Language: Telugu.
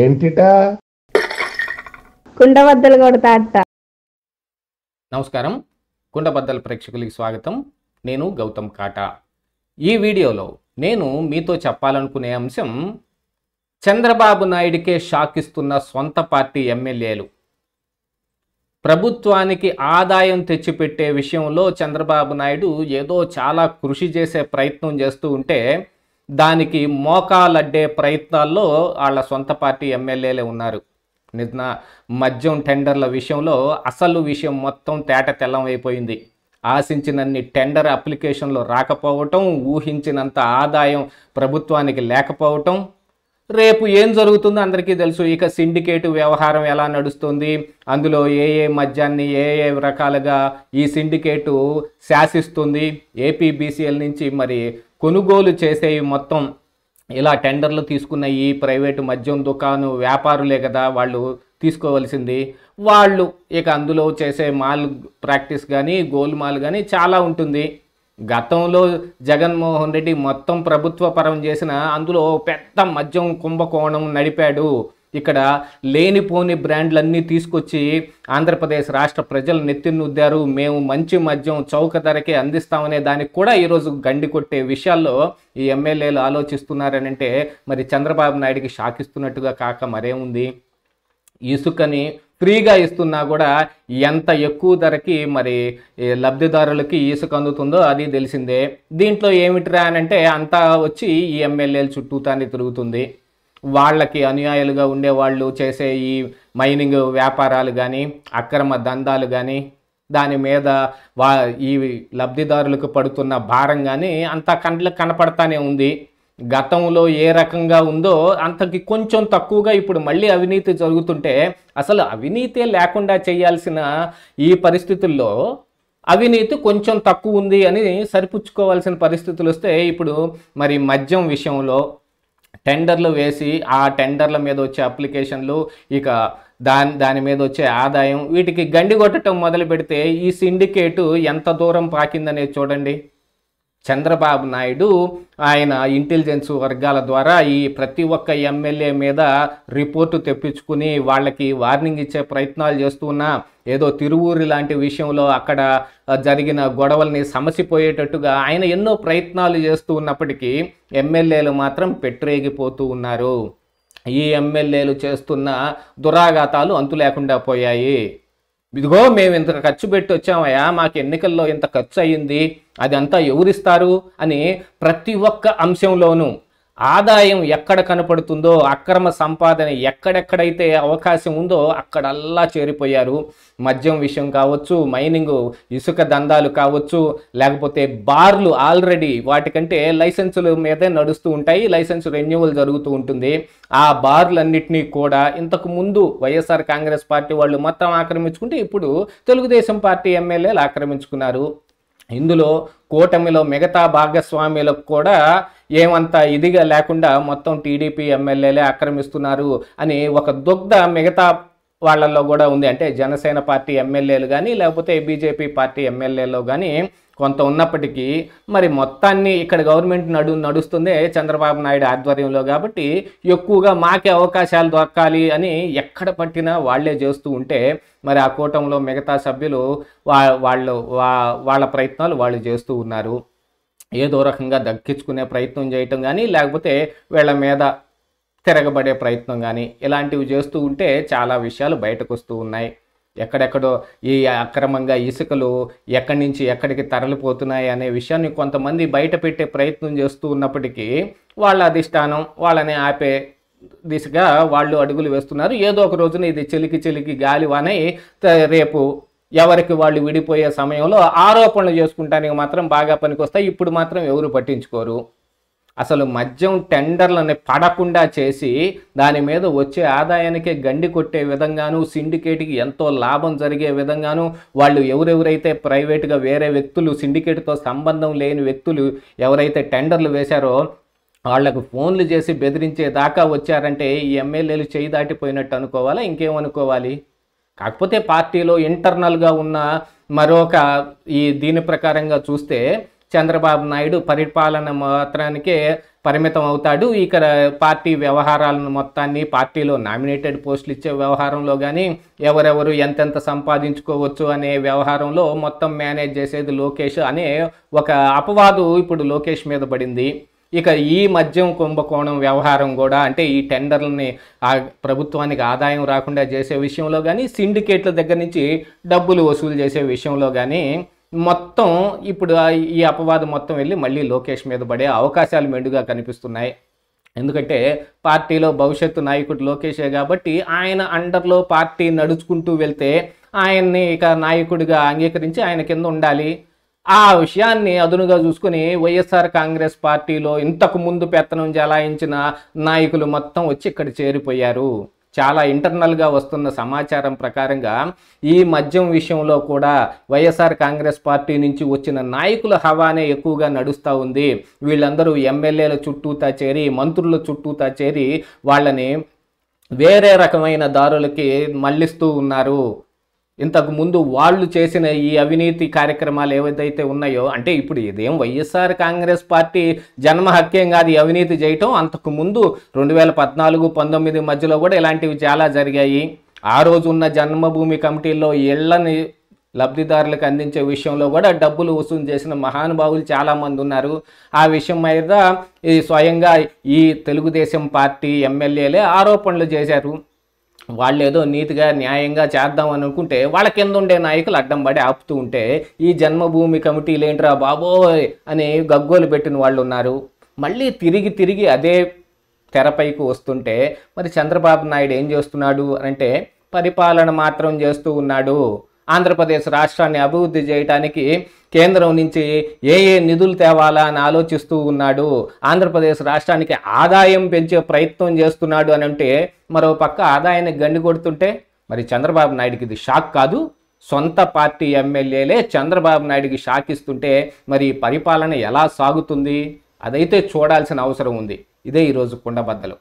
ఏంటిటా కుండబద్దలు కొడతా నమస్కారం కుండబద్దల ప్రేక్షకులకి స్వాగతం నేను గౌతమ్ కాటా ఈ వీడియోలో నేను మీతో చెప్పాలనుకునే అంశం చంద్రబాబు నాయుడికే షాక్ ఇస్తున్న సొంత పార్టీ ఎమ్మెల్యేలు ప్రభుత్వానికి ఆదాయం తెచ్చిపెట్టే విషయంలో చంద్రబాబు నాయుడు ఏదో చాలా కృషి చేసే ప్రయత్నం చేస్తూ ఉంటే దానికి మోకాలడ్డే ప్రయత్నాల్లో వాళ్ళ సొంత పార్టీ ఎమ్మెల్యేలే ఉన్నారు నిన్న మద్యం టెండర్ల విషయంలో అసలు విషయం మొత్తం తేట తెల్లం అయిపోయింది ఆశించినన్ని టెండర్ అప్లికేషన్లు రాకపోవటం ఊహించినంత ఆదాయం ప్రభుత్వానికి లేకపోవటం రేపు ఏం జరుగుతుందో అందరికీ తెలుసు ఇక సిండికేట్ వ్యవహారం ఎలా నడుస్తుంది అందులో ఏ ఏ మద్యాన్ని ఏ ఏ రకాలుగా ఈ సిండికేటు శాసిస్తుంది ఏపీబీసీఎల్ నుంచి మరి కొనుగోలు చేసే మొత్తం ఇలా టెండర్లు తీసుకున్న ఈ ప్రైవేటు మద్యం దుకాణం వ్యాపారులే కదా వాళ్ళు తీసుకోవలసింది వాళ్ళు ఇక అందులో చేసే మాల్ ప్రాక్టీస్ కానీ గోల్మాల్ కానీ చాలా ఉంటుంది గతంలో జగన్మోహన్ రెడ్డి మొత్తం ప్రభుత్వ పరం చేసిన అందులో పెద్ద మద్యం కుంభకోణం నడిపాడు ఇక్కడ లేనిపోని బ్రాండ్లన్నీ తీసుకొచ్చి ఆంధ్రప్రదేశ్ రాష్ట్ర ప్రజలు నెత్తినుద్దారు మేము మంచి మద్యం చౌక ధరకే అందిస్తామనే దానికి కూడా ఈరోజు గండి కొట్టే విషయాల్లో ఈ ఎమ్మెల్యేలు ఆలోచిస్తున్నారని అంటే మరి చంద్రబాబు నాయుడికి షాకిస్తున్నట్టుగా కాక మరేముంది ఇసుకని ఫ్రీగా ఇస్తున్నా కూడా ఎంత ఎక్కువ ధరకి మరి లబ్ధిదారులకి ఇసుక అందుతుందో అది తెలిసిందే దీంట్లో ఏమిటిరా అని అంటే అంతా వచ్చి ఈ ఎమ్మెల్యేల చుట్టూతానే తిరుగుతుంది వాళ్ళకి అనుయాయులుగా ఉండేవాళ్ళు చేసే ఈ మైనింగ్ వ్యాపారాలు కానీ అక్రమ దందాలు కానీ దాని మీద వా ఈ లబ్ధిదారులకు పడుతున్న భారం కానీ అంతా కండ్లకు కనపడతానే ఉంది గతంలో ఏ రకంగా ఉందో అంతకి కొంచెం తక్కువగా ఇప్పుడు మళ్ళీ అవినీతి జరుగుతుంటే అసలు అవినీతే లేకుండా చేయాల్సిన ఈ పరిస్థితుల్లో అవినీతి కొంచెం తక్కువ ఉంది అని సరిపుచ్చుకోవాల్సిన పరిస్థితులు వస్తే ఇప్పుడు మరి మద్యం విషయంలో టెండర్లు వేసి ఆ టెండర్ల మీద వచ్చే అప్లికేషన్లు ఇక దాని దాని మీద వచ్చే ఆదాయం వీటికి గండి కొట్టడం మొదలు పెడితే ఈ సిండికేటు ఎంత దూరం పాకిందనేది చూడండి చంద్రబాబు నాయుడు ఆయన ఇంటెలిజెన్స్ వర్గాల ద్వారా ఈ ప్రతి ఒక్క ఎమ్మెల్యే మీద రిపోర్టు తెప్పించుకుని వాళ్ళకి వార్నింగ్ ఇచ్చే ప్రయత్నాలు చేస్తున్నా ఏదో తిరువూరి లాంటి విషయంలో అక్కడ జరిగిన గొడవల్ని సమసిపోయేటట్టుగా ఆయన ఎన్నో ప్రయత్నాలు చేస్తూ ఉన్నప్పటికీ ఎమ్మెల్యేలు మాత్రం పెట్టరేగిపోతూ ఉన్నారు ఈ ఎమ్మెల్యేలు చేస్తున్న దురాఘాతాలు అంతు లేకుండా పోయాయి ఇదిగో మేము ఇంత ఖర్చు పెట్టి వచ్చామయ్యా మాకు ఎన్నికల్లో ఇంత ఖర్చు అయ్యింది అదంతా ఎవరిస్తారు అని ప్రతి ఒక్క అంశంలోనూ ఆదాయం ఎక్కడ కనపడుతుందో అక్రమ సంపాదన ఎక్కడెక్కడైతే అవకాశం ఉందో అక్కడల్లా చేరిపోయారు మద్యం విషయం కావచ్చు మైనింగ్ ఇసుక దందాలు కావచ్చు లేకపోతే బార్లు ఆల్రెడీ వాటికంటే లైసెన్సుల మీదే నడుస్తూ ఉంటాయి లైసెన్స్ రెన్యువల్ జరుగుతూ ఉంటుంది ఆ బార్లన్నింటినీ కూడా ఇంతకు ముందు వైఎస్ఆర్ కాంగ్రెస్ పార్టీ వాళ్ళు మొత్తం ఆక్రమించుకుంటే ఇప్పుడు తెలుగుదేశం పార్టీ ఎమ్మెల్యేలు ఆక్రమించుకున్నారు ఇందులో కూటమిలో మిగతా భాగస్వామ్యులకు కూడా ఏమంత ఇదిగా లేకుండా మొత్తం టీడీపీ ఎమ్మెల్యేలే ఆక్రమిస్తున్నారు అని ఒక దుగ్ధ మిగతా వాళ్ళల్లో కూడా ఉంది అంటే జనసేన పార్టీ ఎమ్మెల్యేలు కానీ లేకపోతే బీజేపీ పార్టీ ఎమ్మెల్యేలో కానీ కొంత ఉన్నప్పటికీ మరి మొత్తాన్ని ఇక్కడ గవర్నమెంట్ నడు నడుస్తుందే చంద్రబాబు నాయుడు ఆధ్వర్యంలో కాబట్టి ఎక్కువగా మాకే అవకాశాలు దొరకాలి అని ఎక్కడ పట్టినా వాళ్లే చేస్తూ ఉంటే మరి ఆ కూటంలో మిగతా సభ్యులు వా వాళ్ళు వాళ్ళ ప్రయత్నాలు వాళ్ళు చేస్తూ ఉన్నారు ఏదో రకంగా దక్కించుకునే ప్రయత్నం చేయటం కానీ లేకపోతే వీళ్ళ మీద తిరగబడే ప్రయత్నం కానీ ఇలాంటివి చేస్తూ ఉంటే చాలా విషయాలు బయటకు వస్తూ ఉన్నాయి ఎక్కడెక్కడో ఈ అక్రమంగా ఇసుకలు ఎక్కడి నుంచి ఎక్కడికి తరలిపోతున్నాయి అనే విషయాన్ని కొంతమంది బయట పెట్టే ప్రయత్నం చేస్తూ ఉన్నప్పటికీ వాళ్ళ అధిష్టానం వాళ్ళని ఆపే దిశగా వాళ్ళు అడుగులు వేస్తున్నారు ఏదో ఒక రోజున ఇది చెలికి చెలికి గాలివానై రేపు ఎవరికి వాళ్ళు విడిపోయే సమయంలో ఆరోపణలు చేసుకుంటానికి మాత్రం బాగా పనికొస్తాయి ఇప్పుడు మాత్రం ఎవరు పట్టించుకోరు అసలు మద్యం టెండర్లని పడకుండా చేసి దాని మీద వచ్చే ఆదాయానికి గండి కొట్టే విధంగాను సిండికేట్కి ఎంతో లాభం జరిగే విధంగాను వాళ్ళు ఎవరెవరైతే ప్రైవేట్గా వేరే వ్యక్తులు సిండికేట్తో సంబంధం లేని వ్యక్తులు ఎవరైతే టెండర్లు వేశారో వాళ్లకు ఫోన్లు చేసి బెదిరించే దాకా వచ్చారంటే ఈ ఎమ్మెల్యేలు చేయి దాటిపోయినట్టు అనుకోవాలా ఇంకేమనుకోవాలి కాకపోతే పార్టీలో ఇంటర్నల్గా ఉన్న మరొక ఈ దీని ప్రకారంగా చూస్తే చంద్రబాబు నాయుడు పరిపాలన మాత్రానికే పరిమితం అవుతాడు ఇక్కడ పార్టీ వ్యవహారాలను మొత్తాన్ని పార్టీలో నామినేటెడ్ పోస్టులు ఇచ్చే వ్యవహారంలో కానీ ఎవరెవరు ఎంతెంత సంపాదించుకోవచ్చు అనే వ్యవహారంలో మొత్తం మేనేజ్ చేసేది లోకేష్ అనే ఒక అపవాదు ఇప్పుడు లోకేష్ మీద పడింది ఇక ఈ మద్యం కుంభకోణం వ్యవహారం కూడా అంటే ఈ టెండర్లని ఆ ప్రభుత్వానికి ఆదాయం రాకుండా చేసే విషయంలో కానీ సిండికేట్ల దగ్గర నుంచి డబ్బులు వసూలు చేసే విషయంలో కానీ మొత్తం ఇప్పుడు ఈ అపవాదం మొత్తం వెళ్ళి మళ్ళీ లోకేష్ మీద పడే అవకాశాలు మెండుగా కనిపిస్తున్నాయి ఎందుకంటే పార్టీలో భవిష్యత్తు నాయకుడు లోకేషే కాబట్టి ఆయన అండర్లో పార్టీ నడుచుకుంటూ వెళ్తే ఆయన్ని ఇక నాయకుడిగా అంగీకరించి ఆయన కింద ఉండాలి ఆ విషయాన్ని అదునుగా చూసుకుని వైఎస్ఆర్ కాంగ్రెస్ పార్టీలో ఇంతకు ముందు పెత్తనం జలాయించిన నాయకులు మొత్తం వచ్చి ఇక్కడ చేరిపోయారు చాలా ఇంటర్నల్గా వస్తున్న సమాచారం ప్రకారంగా ఈ మద్యం విషయంలో కూడా వైఎస్ఆర్ కాంగ్రెస్ పార్టీ నుంచి వచ్చిన నాయకుల హవానే ఎక్కువగా నడుస్తూ ఉంది వీళ్ళందరూ ఎమ్మెల్యేల చుట్టూతా చేరి మంత్రుల చుట్టూతా చేరి వాళ్ళని వేరే రకమైన దారులకి మళ్ళిస్తూ ఉన్నారు ఇంతకుముందు వాళ్ళు చేసిన ఈ అవినీతి కార్యక్రమాలు ఏవైతే ఉన్నాయో అంటే ఇప్పుడు ఇదేం వైఎస్ఆర్ కాంగ్రెస్ పార్టీ జన్మ హక్యం కాదు ఈ అవినీతి చేయటం అంతకుముందు రెండు వేల పద్నాలుగు పంతొమ్మిది మధ్యలో కూడా ఇలాంటివి చాలా జరిగాయి ఆ రోజు ఉన్న జన్మభూమి కమిటీల్లో ఇళ్లని లబ్ధిదారులకు అందించే విషయంలో కూడా డబ్బులు వసూలు చేసిన మహానుభావులు చాలామంది ఉన్నారు ఆ విషయం మీద ఈ స్వయంగా ఈ తెలుగుదేశం పార్టీ ఎమ్మెల్యేలే ఆరోపణలు చేశారు వాళ్ళు ఏదో నీతిగా న్యాయంగా చేద్దాం అనుకుంటే వాళ్ళ కింద ఉండే నాయకులు అడ్డం పడి ఆపుతూ ఉంటే ఈ జన్మభూమి కమిటీలు ఏంట్రా బాబోయ్ అని గగ్గోలు పెట్టిన వాళ్ళు ఉన్నారు మళ్ళీ తిరిగి తిరిగి అదే తెరపైకి వస్తుంటే మరి చంద్రబాబు నాయుడు ఏం చేస్తున్నాడు అంటే పరిపాలన మాత్రం చేస్తూ ఉన్నాడు ఆంధ్రప్రదేశ్ రాష్ట్రాన్ని అభివృద్ధి చేయడానికి కేంద్రం నుంచి ఏ ఏ నిధులు తేవాలా అని ఆలోచిస్తూ ఉన్నాడు ఆంధ్రప్రదేశ్ రాష్ట్రానికి ఆదాయం పెంచే ప్రయత్నం చేస్తున్నాడు అని అంటే మరో పక్క ఆదాయాన్ని గండి కొడుతుంటే మరి చంద్రబాబు నాయుడుకి ఇది షాక్ కాదు సొంత పార్టీ ఎమ్మెల్యేలే చంద్రబాబు నాయుడికి షాక్ ఇస్తుంటే మరి పరిపాలన ఎలా సాగుతుంది అదైతే చూడాల్సిన అవసరం ఉంది ఇదే ఈరోజు కుండబద్దలు